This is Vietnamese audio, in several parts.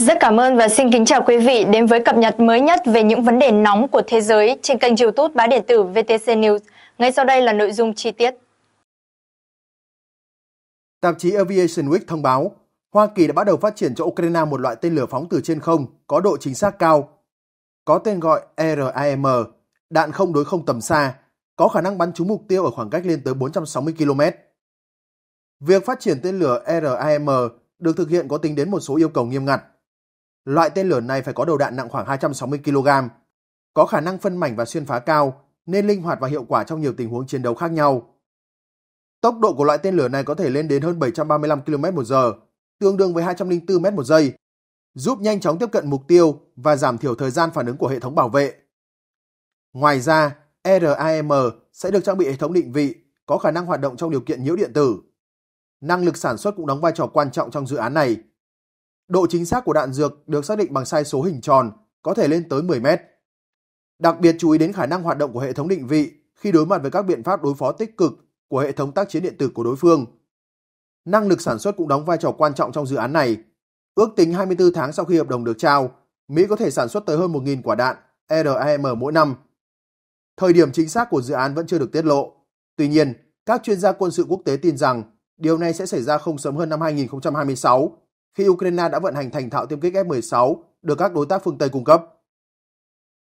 Rất cảm ơn và xin kính chào quý vị đến với cập nhật mới nhất về những vấn đề nóng của thế giới trên kênh youtube báo điện tử VTC News. Ngay sau đây là nội dung chi tiết. Tạp chí Aviation Week thông báo, Hoa Kỳ đã bắt đầu phát triển cho Ukraine một loại tên lửa phóng từ trên không có độ chính xác cao, có tên gọi ERAM, đạn không đối không tầm xa, có khả năng bắn trúng mục tiêu ở khoảng cách lên tới 460 km. Việc phát triển tên lửa RAM được thực hiện có tính đến một số yêu cầu nghiêm ngặt, Loại tên lửa này phải có đầu đạn nặng khoảng 260 kg, có khả năng phân mảnh và xuyên phá cao nên linh hoạt và hiệu quả trong nhiều tình huống chiến đấu khác nhau. Tốc độ của loại tên lửa này có thể lên đến hơn 735 km/h, tương đương với 204 m một giây, giúp nhanh chóng tiếp cận mục tiêu và giảm thiểu thời gian phản ứng của hệ thống bảo vệ. Ngoài ra, RAM sẽ được trang bị hệ thống định vị có khả năng hoạt động trong điều kiện nhiễu điện tử. Năng lực sản xuất cũng đóng vai trò quan trọng trong dự án này độ chính xác của đạn dược được xác định bằng sai số hình tròn, có thể lên tới 10 mét. Đặc biệt chú ý đến khả năng hoạt động của hệ thống định vị khi đối mặt với các biện pháp đối phó tích cực của hệ thống tác chiến điện tử của đối phương. Năng lực sản xuất cũng đóng vai trò quan trọng trong dự án này. Ước tính 24 tháng sau khi hợp đồng được trao, Mỹ có thể sản xuất tới hơn 1.000 quả đạn RAM mỗi năm. Thời điểm chính xác của dự án vẫn chưa được tiết lộ. Tuy nhiên, các chuyên gia quân sự quốc tế tin rằng điều này sẽ xảy ra không sớm hơn năm 2026 khi Ukraine đã vận hành thành thạo tiêm kích F-16 được các đối tác phương Tây cung cấp.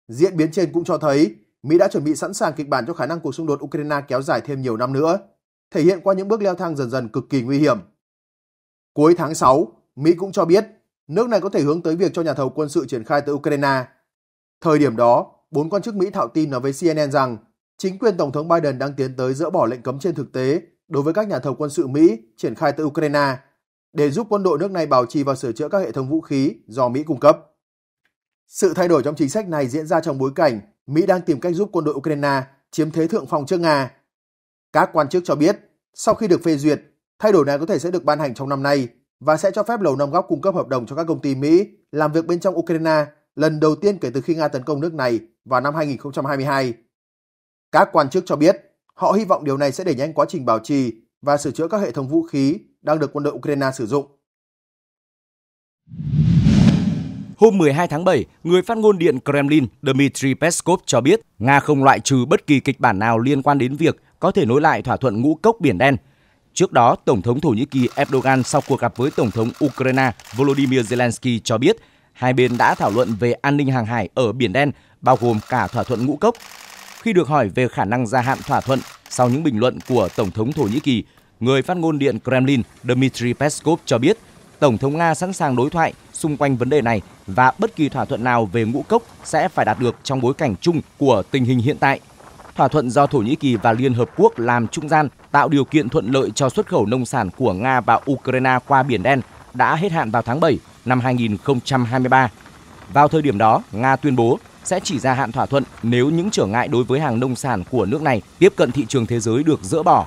Diễn biến trên cũng cho thấy Mỹ đã chuẩn bị sẵn sàng kịch bản cho khả năng cuộc xung đột Ukraine kéo dài thêm nhiều năm nữa, thể hiện qua những bước leo thang dần dần cực kỳ nguy hiểm. Cuối tháng 6, Mỹ cũng cho biết nước này có thể hướng tới việc cho nhà thầu quân sự triển khai tới Ukraine. Thời điểm đó, bốn quan chức Mỹ thạo tin nói với CNN rằng chính quyền Tổng thống Biden đang tiến tới dỡ bỏ lệnh cấm trên thực tế đối với các nhà thầu quân sự Mỹ triển khai tới Ukraine để giúp quân đội nước này bảo trì và sửa chữa các hệ thống vũ khí do Mỹ cung cấp. Sự thay đổi trong chính sách này diễn ra trong bối cảnh Mỹ đang tìm cách giúp quân đội Ukraine chiếm thế thượng phong trước Nga. Các quan chức cho biết, sau khi được phê duyệt, thay đổi này có thể sẽ được ban hành trong năm nay và sẽ cho phép Lầu Năm Góc cung cấp hợp đồng cho các công ty Mỹ làm việc bên trong Ukraine lần đầu tiên kể từ khi Nga tấn công nước này vào năm 2022. Các quan chức cho biết, họ hy vọng điều này sẽ đẩy nhanh quá trình bảo trì và sửa chữa các hệ thống vũ khí đang được quân đội Ukraine sử dụng. Hôm 12 tháng 7, người phát ngôn Điện Kremlin Dmitry Peskov cho biết Nga không loại trừ bất kỳ kịch bản nào liên quan đến việc có thể nối lại thỏa thuận ngũ cốc Biển Đen. Trước đó, Tổng thống Thổ Nhĩ Kỳ Erdogan sau cuộc gặp với Tổng thống Ukraine Volodymyr Zelensky cho biết hai bên đã thảo luận về an ninh hàng hải ở Biển Đen, bao gồm cả thỏa thuận ngũ cốc. Khi được hỏi về khả năng gia hạn thỏa thuận sau những bình luận của Tổng thống Thổ Nhĩ Kỳ, Người phát ngôn Điện Kremlin Dmitry Peskov cho biết Tổng thống Nga sẵn sàng đối thoại xung quanh vấn đề này và bất kỳ thỏa thuận nào về ngũ cốc sẽ phải đạt được trong bối cảnh chung của tình hình hiện tại. Thỏa thuận do Thổ Nhĩ Kỳ và Liên Hợp Quốc làm trung gian tạo điều kiện thuận lợi cho xuất khẩu nông sản của Nga và Ukraine qua Biển Đen đã hết hạn vào tháng 7 năm 2023. Vào thời điểm đó, Nga tuyên bố sẽ chỉ gia hạn thỏa thuận nếu những trở ngại đối với hàng nông sản của nước này tiếp cận thị trường thế giới được dỡ bỏ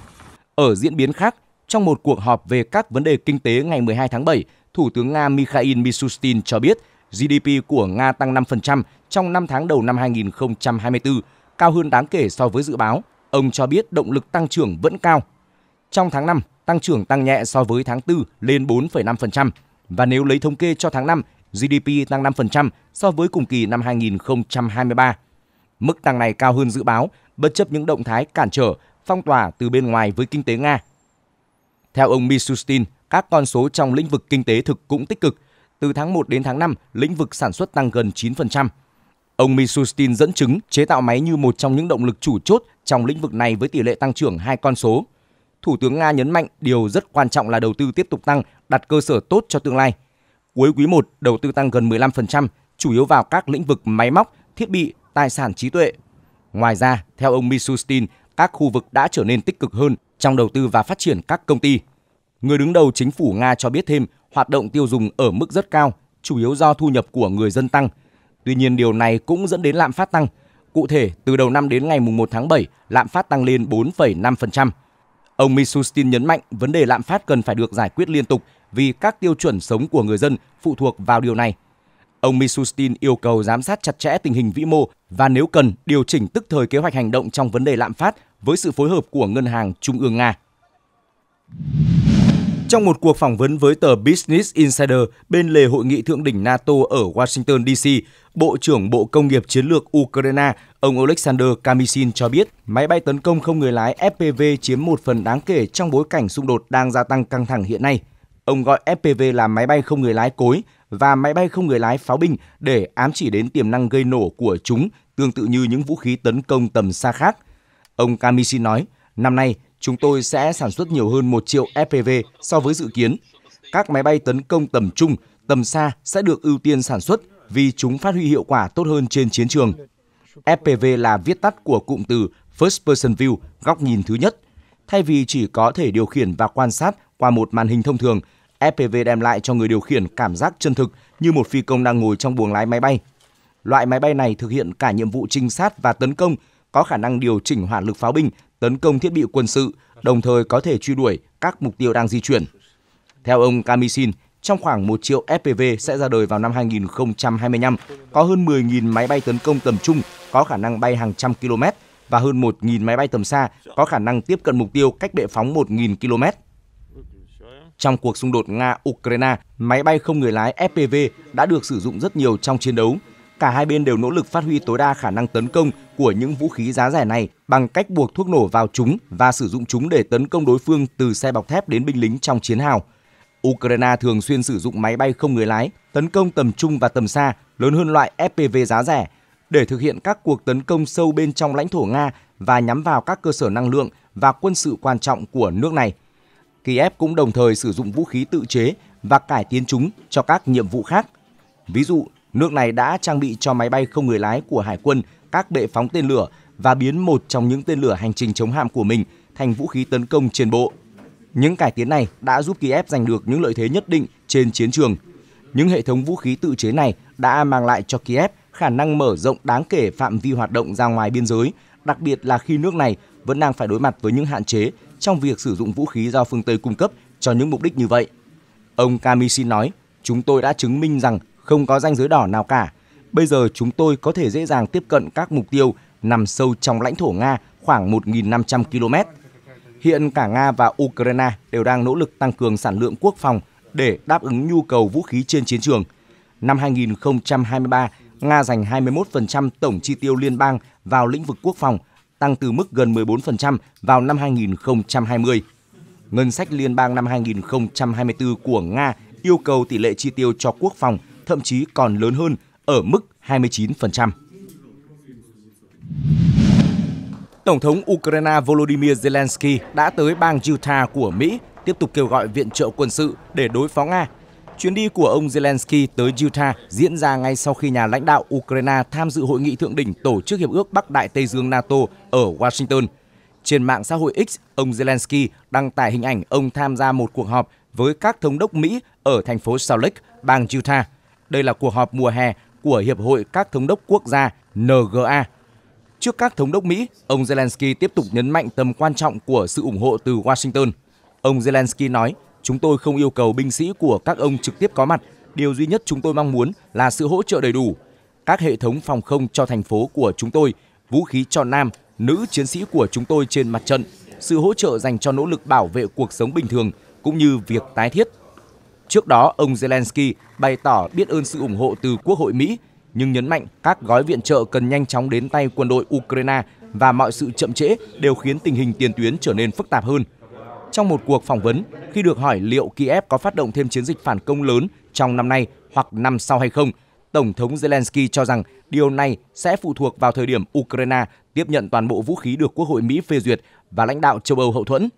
ở diễn biến khác, trong một cuộc họp về các vấn đề kinh tế ngày 12 tháng 7, Thủ tướng Nga Mikhail Mishustin cho biết GDP của Nga tăng 5% trong 5 tháng đầu năm 2024, cao hơn đáng kể so với dự báo. Ông cho biết động lực tăng trưởng vẫn cao. Trong tháng 5, tăng trưởng tăng nhẹ so với tháng 4 lên 4,5% và nếu lấy thống kê cho tháng 5, GDP tăng 5% so với cùng kỳ năm 2023. Mức tăng này cao hơn dự báo, bất chấp những động thái cản trở phong tỏa từ bên ngoài với kinh tế Nga. Theo ông Misustin các con số trong lĩnh vực kinh tế thực cũng tích cực. Từ tháng 1 đến tháng 5, lĩnh vực sản xuất tăng gần 9%. Ông Misustin dẫn chứng chế tạo máy như một trong những động lực chủ chốt trong lĩnh vực này với tỷ lệ tăng trưởng hai con số. Thủ tướng Nga nhấn mạnh điều rất quan trọng là đầu tư tiếp tục tăng, đặt cơ sở tốt cho tương lai. Cuối quý 1, đầu tư tăng gần 15%, chủ yếu vào các lĩnh vực máy móc, thiết bị, tài sản trí tuệ. Ngoài ra, theo ông Misustin các khu vực đã trở nên tích cực hơn trong đầu tư và phát triển các công ty. Người đứng đầu chính phủ Nga cho biết thêm hoạt động tiêu dùng ở mức rất cao, chủ yếu do thu nhập của người dân tăng. Tuy nhiên điều này cũng dẫn đến lạm phát tăng. Cụ thể, từ đầu năm đến ngày 1 tháng 7, lạm phát tăng lên 4,5%. Ông misustin nhấn mạnh vấn đề lạm phát cần phải được giải quyết liên tục vì các tiêu chuẩn sống của người dân phụ thuộc vào điều này. Ông misustin yêu cầu giám sát chặt chẽ tình hình vĩ mô và nếu cần điều chỉnh tức thời kế hoạch hành động trong vấn đề lạm phát với sự phối hợp của Ngân hàng Trung ương Nga. Trong một cuộc phỏng vấn với tờ Business Insider bên lề hội nghị thượng đỉnh NATO ở Washington DC, Bộ trưởng Bộ Công nghiệp Chiến lược Ukraine, ông Alexander Kamishin cho biết máy bay tấn công không người lái FPV chiếm một phần đáng kể trong bối cảnh xung đột đang gia tăng căng thẳng hiện nay. Ông gọi FPV là máy bay không người lái cối và máy bay không người lái pháo binh để ám chỉ đến tiềm năng gây nổ của chúng, tương tự như những vũ khí tấn công tầm xa khác Ông Kamishi nói, năm nay chúng tôi sẽ sản xuất nhiều hơn 1 triệu FPV so với dự kiến. Các máy bay tấn công tầm trung, tầm xa sẽ được ưu tiên sản xuất vì chúng phát huy hiệu quả tốt hơn trên chiến trường. FPV là viết tắt của cụm từ First Person View, góc nhìn thứ nhất. Thay vì chỉ có thể điều khiển và quan sát qua một màn hình thông thường, FPV đem lại cho người điều khiển cảm giác chân thực như một phi công đang ngồi trong buồng lái máy bay. Loại máy bay này thực hiện cả nhiệm vụ trinh sát và tấn công, có khả năng điều chỉnh hỏa lực pháo binh, tấn công thiết bị quân sự, đồng thời có thể truy đuổi các mục tiêu đang di chuyển. Theo ông Kamisin trong khoảng 1 triệu FPV sẽ ra đời vào năm 2025, có hơn 10.000 máy bay tấn công tầm trung có khả năng bay hàng trăm km và hơn 1.000 máy bay tầm xa có khả năng tiếp cận mục tiêu cách bệ phóng 1.000 km. Trong cuộc xung đột Nga-Ukraine, máy bay không người lái FPV đã được sử dụng rất nhiều trong chiến đấu, Cả hai bên đều nỗ lực phát huy tối đa khả năng tấn công của những vũ khí giá rẻ này bằng cách buộc thuốc nổ vào chúng và sử dụng chúng để tấn công đối phương từ xe bọc thép đến binh lính trong chiến hào. Ukraine thường xuyên sử dụng máy bay không người lái, tấn công tầm trung và tầm xa lớn hơn loại FPV giá rẻ để thực hiện các cuộc tấn công sâu bên trong lãnh thổ Nga và nhắm vào các cơ sở năng lượng và quân sự quan trọng của nước này. Kiev cũng đồng thời sử dụng vũ khí tự chế và cải tiến chúng cho các nhiệm vụ khác. Ví dụ, Nước này đã trang bị cho máy bay không người lái của Hải quân các bệ phóng tên lửa và biến một trong những tên lửa hành trình chống hạm của mình thành vũ khí tấn công trên bộ. Những cải tiến này đã giúp Kiev giành được những lợi thế nhất định trên chiến trường. Những hệ thống vũ khí tự chế này đã mang lại cho Kiev khả năng mở rộng đáng kể phạm vi hoạt động ra ngoài biên giới, đặc biệt là khi nước này vẫn đang phải đối mặt với những hạn chế trong việc sử dụng vũ khí do phương Tây cung cấp cho những mục đích như vậy. Ông Kamishin nói, chúng tôi đã chứng minh rằng không có ranh giới đỏ nào cả. Bây giờ chúng tôi có thể dễ dàng tiếp cận các mục tiêu nằm sâu trong lãnh thổ Nga khoảng 1.500 km. Hiện cả Nga và Ukraine đều đang nỗ lực tăng cường sản lượng quốc phòng để đáp ứng nhu cầu vũ khí trên chiến trường. Năm 2023, Nga dành 21% tổng chi tiêu liên bang vào lĩnh vực quốc phòng, tăng từ mức gần 14% vào năm 2020. Ngân sách liên bang năm 2024 của Nga yêu cầu tỷ lệ chi tiêu cho quốc phòng thậm chí còn lớn hơn ở mức 29%. Tổng thống Ukraine Volodymyr Zelensky đã tới bang Utah của Mỹ tiếp tục kêu gọi viện trợ quân sự để đối phó Nga. Chuyến đi của ông Zelensky tới Utah diễn ra ngay sau khi nhà lãnh đạo Ukraine tham dự hội nghị thượng đỉnh tổ chức Hiệp ước Bắc Đại Tây Dương NATO ở Washington. Trên mạng xã hội X, ông Zelensky đăng tải hình ảnh ông tham gia một cuộc họp với các thống đốc Mỹ ở thành phố Salt Lake, bang Utah – đây là cuộc họp mùa hè của Hiệp hội các thống đốc quốc gia NGA. Trước các thống đốc Mỹ, ông Zelensky tiếp tục nhấn mạnh tầm quan trọng của sự ủng hộ từ Washington. Ông Zelensky nói, chúng tôi không yêu cầu binh sĩ của các ông trực tiếp có mặt. Điều duy nhất chúng tôi mong muốn là sự hỗ trợ đầy đủ. Các hệ thống phòng không cho thành phố của chúng tôi, vũ khí cho nam, nữ chiến sĩ của chúng tôi trên mặt trận, sự hỗ trợ dành cho nỗ lực bảo vệ cuộc sống bình thường cũng như việc tái thiết Trước đó, ông Zelensky bày tỏ biết ơn sự ủng hộ từ Quốc hội Mỹ, nhưng nhấn mạnh các gói viện trợ cần nhanh chóng đến tay quân đội Ukraine và mọi sự chậm trễ đều khiến tình hình tiền tuyến trở nên phức tạp hơn. Trong một cuộc phỏng vấn, khi được hỏi liệu Kiev có phát động thêm chiến dịch phản công lớn trong năm nay hoặc năm sau hay không, Tổng thống Zelensky cho rằng điều này sẽ phụ thuộc vào thời điểm Ukraine tiếp nhận toàn bộ vũ khí được Quốc hội Mỹ phê duyệt và lãnh đạo châu Âu hậu thuẫn.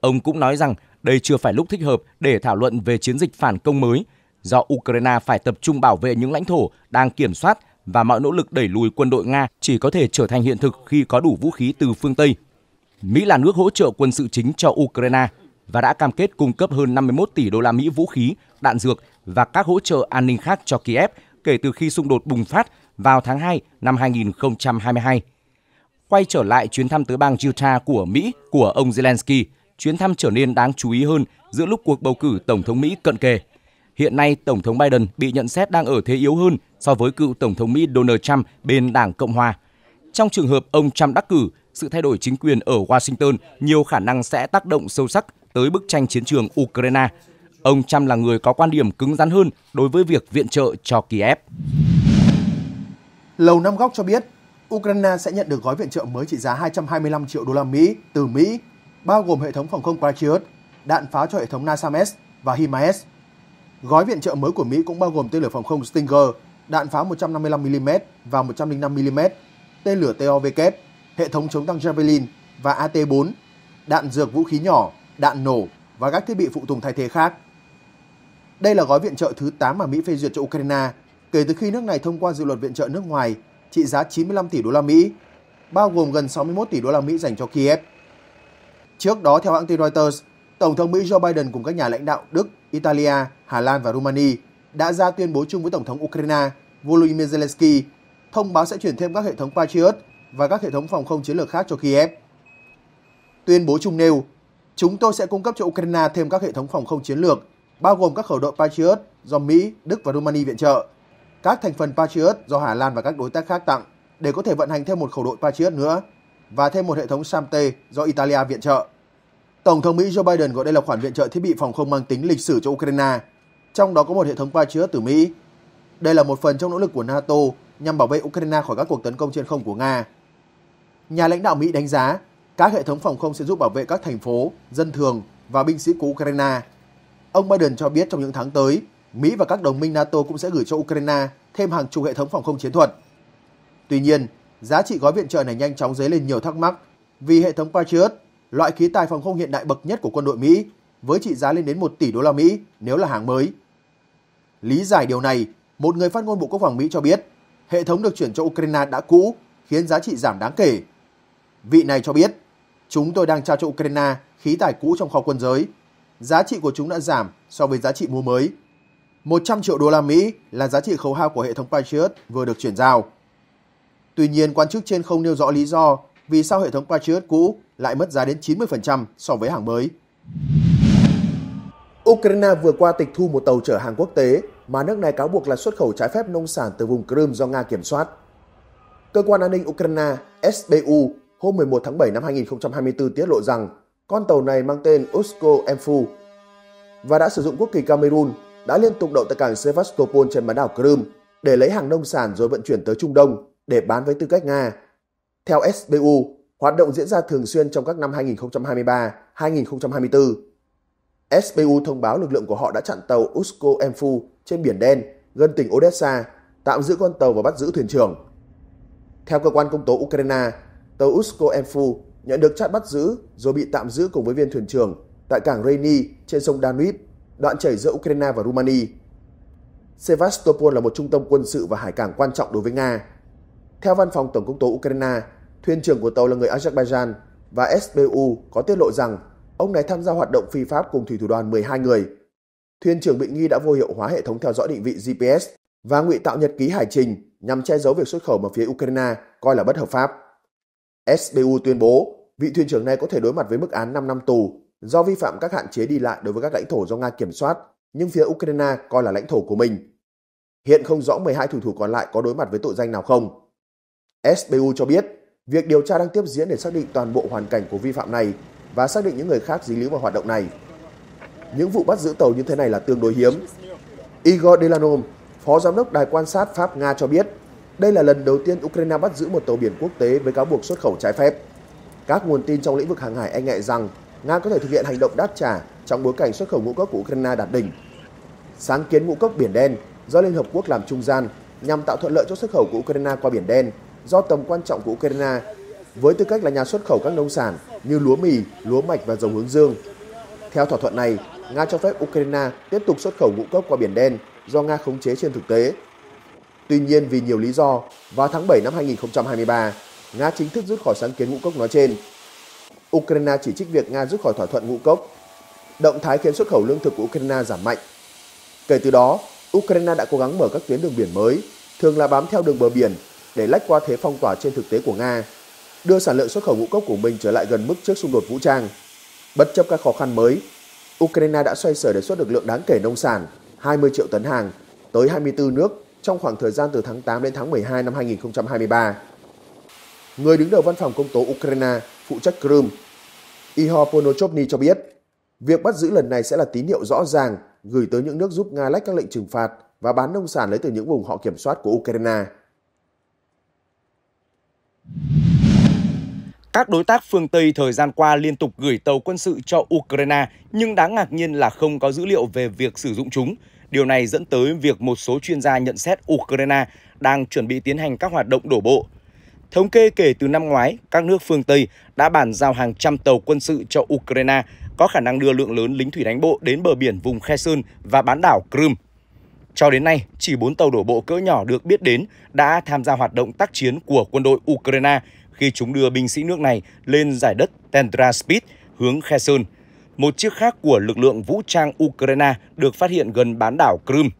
Ông cũng nói rằng đây chưa phải lúc thích hợp để thảo luận về chiến dịch phản công mới, do Ukraine phải tập trung bảo vệ những lãnh thổ đang kiểm soát và mọi nỗ lực đẩy lùi quân đội Nga chỉ có thể trở thành hiện thực khi có đủ vũ khí từ phương Tây. Mỹ là nước hỗ trợ quân sự chính cho Ukraine và đã cam kết cung cấp hơn 51 tỷ đô la Mỹ vũ khí, đạn dược và các hỗ trợ an ninh khác cho Kiev kể từ khi xung đột bùng phát vào tháng 2 năm 2022. Quay trở lại chuyến thăm tới bang Utah của Mỹ của ông Zelensky – chuyến thăm trở nên đáng chú ý hơn giữa lúc cuộc bầu cử Tổng thống Mỹ cận kề. Hiện nay, Tổng thống Biden bị nhận xét đang ở thế yếu hơn so với cựu Tổng thống Mỹ Donald Trump bên Đảng Cộng Hòa. Trong trường hợp ông Trump đắc cử, sự thay đổi chính quyền ở Washington nhiều khả năng sẽ tác động sâu sắc tới bức tranh chiến trường Ukraine. Ông Trump là người có quan điểm cứng rắn hơn đối với việc viện trợ cho Kiev. Lầu Năm Góc cho biết, Ukraine sẽ nhận được gói viện trợ mới trị giá 225 triệu đô la Mỹ từ Mỹ bao gồm hệ thống phòng không Patriot, đạn pháo cho hệ thống NASAMS và HIMARS. Gói viện trợ mới của Mỹ cũng bao gồm tên lửa phòng không Stinger, đạn pháo 155mm và 105mm, tên lửa TOVK, hệ thống chống tăng Javelin và AT-4, đạn dược vũ khí nhỏ, đạn nổ và các thiết bị phụ tùng thay thế khác. Đây là gói viện trợ thứ 8 mà Mỹ phê duyệt cho Ukraine kể từ khi nước này thông qua dự luật viện trợ nước ngoài trị giá 95 tỷ đô la Mỹ, bao gồm gần 61 tỷ đô la Mỹ dành cho Kiev. Trước đó, theo hãng tin Reuters, Tổng thống Mỹ Joe Biden cùng các nhà lãnh đạo Đức, Italia, Hà Lan và Romania đã ra tuyên bố chung với Tổng thống Ukraine Volodymyr Zelensky thông báo sẽ chuyển thêm các hệ thống Patriot và các hệ thống phòng không chiến lược khác cho Kiev. Tuyên bố chung nêu, chúng tôi sẽ cung cấp cho Ukraine thêm các hệ thống phòng không chiến lược, bao gồm các khẩu đội Patriot do Mỹ, Đức và Romania viện trợ, các thành phần Patriot do Hà Lan và các đối tác khác tặng để có thể vận hành thêm một khẩu đội Patriot nữa và thêm một hệ thống SAMTE do Italia viện trợ. Tổng thống Mỹ Joe Biden gọi đây là khoản viện trợ thiết bị phòng không mang tính lịch sử cho Ukraine, trong đó có một hệ thống Patriot từ Mỹ. Đây là một phần trong nỗ lực của NATO nhằm bảo vệ Ukraine khỏi các cuộc tấn công trên không của Nga. Nhà lãnh đạo Mỹ đánh giá các hệ thống phòng không sẽ giúp bảo vệ các thành phố, dân thường và binh sĩ của Ukraine. Ông Biden cho biết trong những tháng tới, Mỹ và các đồng minh NATO cũng sẽ gửi cho Ukraine thêm hàng chục hệ thống phòng không chiến thuật. Tuy nhiên, giá trị gói viện trợ này nhanh chóng dấy lên nhiều thắc mắc vì hệ thống Patriot, loại khí tài phòng không hiện đại bậc nhất của quân đội Mỹ, với trị giá lên đến 1 tỷ đô la Mỹ nếu là hàng mới. Lý giải điều này, một người phát ngôn Bộ Quốc phòng Mỹ cho biết, hệ thống được chuyển cho Ukraine đã cũ, khiến giá trị giảm đáng kể. Vị này cho biết, chúng tôi đang trao cho Ukraine khí tài cũ trong kho quân giới. Giá trị của chúng đã giảm so với giá trị mua mới. 100 triệu đô la Mỹ là giá trị khấu hao của hệ thống Patriot vừa được chuyển giao. Tuy nhiên, quan chức trên không nêu rõ lý do vì sao hệ thống Patriot cũ lại mất giá đến 90% so với hàng mới. Ukraine vừa qua tịch thu một tàu chở hàng quốc tế mà nước này cáo buộc là xuất khẩu trái phép nông sản từ vùng Crimea do Nga kiểm soát. Cơ quan an ninh Ukraine SBU hôm 11 tháng 7 năm 2024 tiết lộ rằng con tàu này mang tên Usko Emfu và đã sử dụng quốc kỳ Cameroon đã liên tục đậu tại cảng Sevastopol trên bán đảo Crimea để lấy hàng nông sản rồi vận chuyển tới Trung Đông để bán với tư cách Nga. Theo SBU, hoạt động diễn ra thường xuyên trong các năm 2023, 2024. SBU thông báo lực lượng của họ đã chặn tàu Usko Emfu trên Biển Đen gần tỉnh Odessa, tạm giữ con tàu và bắt giữ thuyền trưởng. Theo cơ quan công tố Ukraine, tàu Usko Emfu nhận được chặn bắt giữ rồi bị tạm giữ cùng với viên thuyền trưởng tại cảng Reni trên sông Danube, đoạn chảy giữa Ukraine và Rumania. Sevastopol là một trung tâm quân sự và hải cảng quan trọng đối với Nga. Theo văn phòng Tổng công tố Ukraine, thuyền trưởng của tàu là người Azerbaijan và SBU có tiết lộ rằng ông này tham gia hoạt động phi pháp cùng thủy thủ đoàn 12 người. Thuyền trưởng bị nghi đã vô hiệu hóa hệ thống theo dõi định vị GPS và ngụy tạo nhật ký hải trình nhằm che giấu việc xuất khẩu mà phía Ukraine coi là bất hợp pháp. SBU tuyên bố vị thuyền trưởng này có thể đối mặt với mức án 5 năm tù do vi phạm các hạn chế đi lại đối với các lãnh thổ do Nga kiểm soát, nhưng phía Ukraine coi là lãnh thổ của mình. Hiện không rõ 12 thủ thủ còn lại có đối mặt với tội danh nào không. SBU cho biết, việc điều tra đang tiếp diễn để xác định toàn bộ hoàn cảnh của vi phạm này và xác định những người khác dính líu vào hoạt động này. Những vụ bắt giữ tàu như thế này là tương đối hiếm. Igor Delanom, phó giám đốc đài quan sát Pháp-Nga cho biết, đây là lần đầu tiên Ukraine bắt giữ một tàu biển quốc tế với cáo buộc xuất khẩu trái phép. Các nguồn tin trong lĩnh vực hàng hải e ngại rằng Nga có thể thực hiện hành động đáp trả trong bối cảnh xuất khẩu ngũ cốc của Ukraine đạt đỉnh. Sáng kiến ngũ cốc Biển Đen do Liên Hợp Quốc làm trung gian nhằm tạo thuận lợi cho xuất khẩu của Ukraine qua Biển Đen do tầm quan trọng của Ukraine với tư cách là nhà xuất khẩu các nông sản như lúa mì, lúa mạch và dầu hướng dương. Theo thỏa thuận này, Nga cho phép Ukraine tiếp tục xuất khẩu ngũ cốc qua Biển Đen do Nga khống chế trên thực tế. Tuy nhiên vì nhiều lý do, vào tháng 7 năm 2023, Nga chính thức rút khỏi sáng kiến ngũ cốc nói trên. Ukraine chỉ trích việc Nga rút khỏi thỏa thuận ngũ cốc. Động thái khiến xuất khẩu lương thực của Ukraine giảm mạnh. Kể từ đó, Ukraine đã cố gắng mở các tuyến đường biển mới, thường là bám theo đường bờ biển để lách qua thế phong tỏa trên thực tế của Nga, đưa sản lượng xuất khẩu ngũ cốc của mình trở lại gần mức trước xung đột vũ trang. Bất chấp các khó khăn mới, Ukraine đã xoay sở để xuất được lượng đáng kể nông sản, 20 triệu tấn hàng, tới 24 nước trong khoảng thời gian từ tháng 8 đến tháng 12 năm 2023. Người đứng đầu văn phòng công tố Ukraine phụ trách Crimea, Ihor Ponochovny cho biết, việc bắt giữ lần này sẽ là tín hiệu rõ ràng gửi tới những nước giúp Nga lách các lệnh trừng phạt và bán nông sản lấy từ những vùng họ kiểm soát của Ukraine. Các đối tác phương Tây thời gian qua liên tục gửi tàu quân sự cho Ukraine, nhưng đáng ngạc nhiên là không có dữ liệu về việc sử dụng chúng. Điều này dẫn tới việc một số chuyên gia nhận xét Ukraine đang chuẩn bị tiến hành các hoạt động đổ bộ. Thống kê kể từ năm ngoái, các nước phương Tây đã bàn giao hàng trăm tàu quân sự cho Ukraine, có khả năng đưa lượng lớn lính thủy đánh bộ đến bờ biển vùng Kherson và bán đảo Crimea. Cho đến nay, chỉ 4 tàu đổ bộ cỡ nhỏ được biết đến đã tham gia hoạt động tác chiến của quân đội Ukraine khi chúng đưa binh sĩ nước này lên giải đất Tendra Spit hướng Kherson. Một chiếc khác của lực lượng vũ trang Ukraine được phát hiện gần bán đảo Crimea.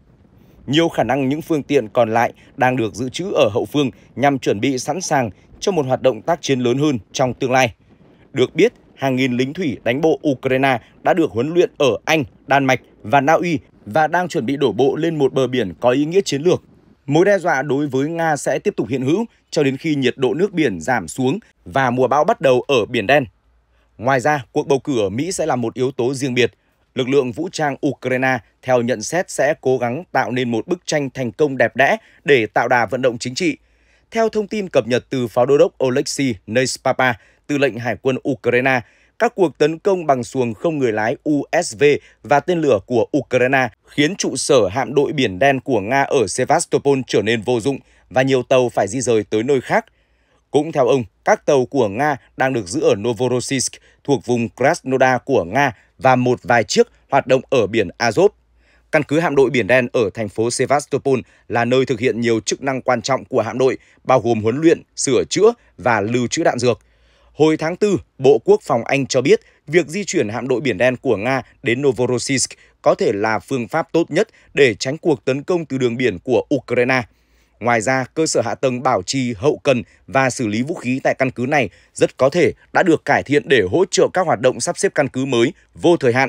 Nhiều khả năng những phương tiện còn lại đang được dự trữ ở hậu phương nhằm chuẩn bị sẵn sàng cho một hoạt động tác chiến lớn hơn trong tương lai. Được biết, hàng nghìn lính thủy đánh bộ Ukraine đã được huấn luyện ở Anh, Đan Mạch và Na Uy và đang chuẩn bị đổ bộ lên một bờ biển có ý nghĩa chiến lược. Mối đe dọa đối với Nga sẽ tiếp tục hiện hữu cho đến khi nhiệt độ nước biển giảm xuống và mùa bão bắt đầu ở Biển Đen. Ngoài ra, cuộc bầu cử ở Mỹ sẽ là một yếu tố riêng biệt. Lực lượng vũ trang Ukraine, theo nhận xét, sẽ cố gắng tạo nên một bức tranh thành công đẹp đẽ để tạo đà vận động chính trị. Theo thông tin cập nhật từ pháo đô đốc Oleksiy Neispapa, tư lệnh Hải quân Ukraine, các cuộc tấn công bằng xuồng không người lái USV và tên lửa của Ukraine khiến trụ sở hạm đội Biển Đen của Nga ở Sevastopol trở nên vô dụng và nhiều tàu phải di rời tới nơi khác. Cũng theo ông, các tàu của Nga đang được giữ ở Novorossiysk thuộc vùng Krasnodar của Nga và một vài chiếc hoạt động ở biển Azov. Căn cứ hạm đội Biển Đen ở thành phố Sevastopol là nơi thực hiện nhiều chức năng quan trọng của hạm đội, bao gồm huấn luyện, sửa chữa và lưu trữ đạn dược. Hồi tháng 4, Bộ Quốc phòng Anh cho biết việc di chuyển hạm đội Biển Đen của Nga đến Novorossiysk có thể là phương pháp tốt nhất để tránh cuộc tấn công từ đường biển của Ukraine. Ngoài ra, cơ sở hạ tầng bảo trì, hậu cần và xử lý vũ khí tại căn cứ này rất có thể đã được cải thiện để hỗ trợ các hoạt động sắp xếp căn cứ mới vô thời hạn.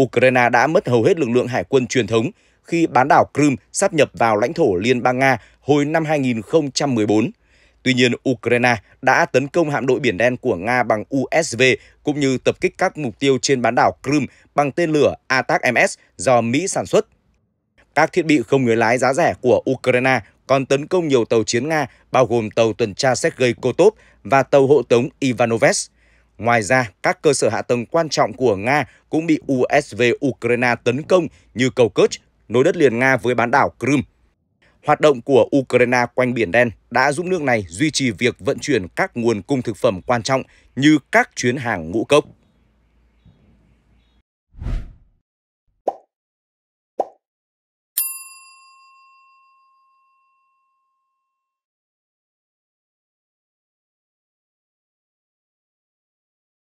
Ukraine đã mất hầu hết lực lượng hải quân truyền thống khi bán đảo Crimea sáp nhập vào lãnh thổ Liên bang Nga hồi năm 2014. Tuy nhiên, Ukraine đã tấn công hạm đội Biển Đen của Nga bằng USV cũng như tập kích các mục tiêu trên bán đảo Crimea bằng tên lửa ATACMS do Mỹ sản xuất. Các thiết bị không người lái giá rẻ của Ukraine còn tấn công nhiều tàu chiến Nga, bao gồm tàu tuần tra Sergei Kotov và tàu hộ tống Ivanovets. Ngoài ra, các cơ sở hạ tầng quan trọng của Nga cũng bị USV Ukraine tấn công như cầu Kerch, nối đất liền Nga với bán đảo Crimea. Hoạt động của Ukraine quanh Biển Đen đã giúp nước này duy trì việc vận chuyển các nguồn cung thực phẩm quan trọng như các chuyến hàng ngũ cốc.